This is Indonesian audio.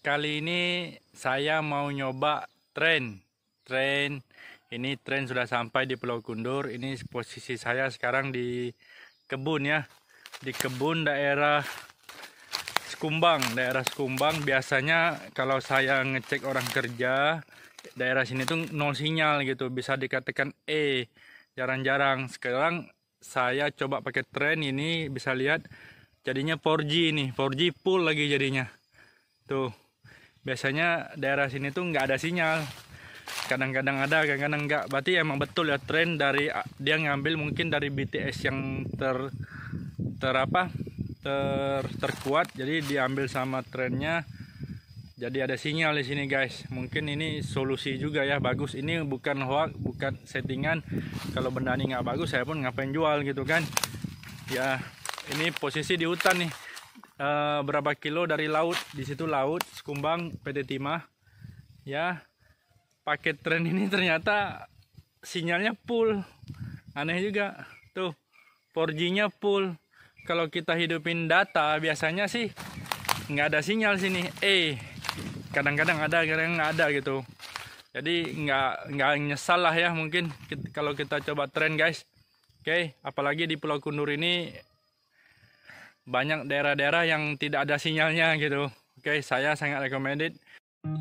kali ini saya mau nyoba tren tren ini tren sudah sampai di Pulau Kundur ini posisi saya sekarang di kebun ya di kebun daerah Sekumbang daerah Sekumbang biasanya kalau saya ngecek orang kerja daerah sini tuh nol sinyal gitu bisa dikatakan E jarang-jarang sekarang saya coba pakai tren ini bisa lihat jadinya 4G ini 4G full lagi jadinya tuh biasanya daerah sini tuh nggak ada sinyal kadang-kadang ada kadang-kadang nggak berarti emang betul ya tren dari dia ngambil mungkin dari BTS yang ter ter apa ter terkuat jadi diambil sama trennya jadi ada sinyal di sini guys mungkin ini solusi juga ya bagus ini bukan hoax bukan settingan kalau benda ini nggak bagus saya pun ngapain jual gitu kan ya ini posisi di hutan nih Eh, berapa kilo dari laut di situ laut Sekumbang PT Timah ya paket tren ini ternyata sinyalnya full aneh juga tuh 4G nya full kalau kita hidupin data biasanya sih nggak ada sinyal sini eh kadang-kadang ada kadang nggak ada gitu jadi nggak nggak nyesal lah ya mungkin kita, kalau kita coba tren guys oke okay, apalagi di Pulau Kundur ini banyak daerah-daerah yang tidak ada sinyalnya gitu. Oke, okay, saya sangat recommended.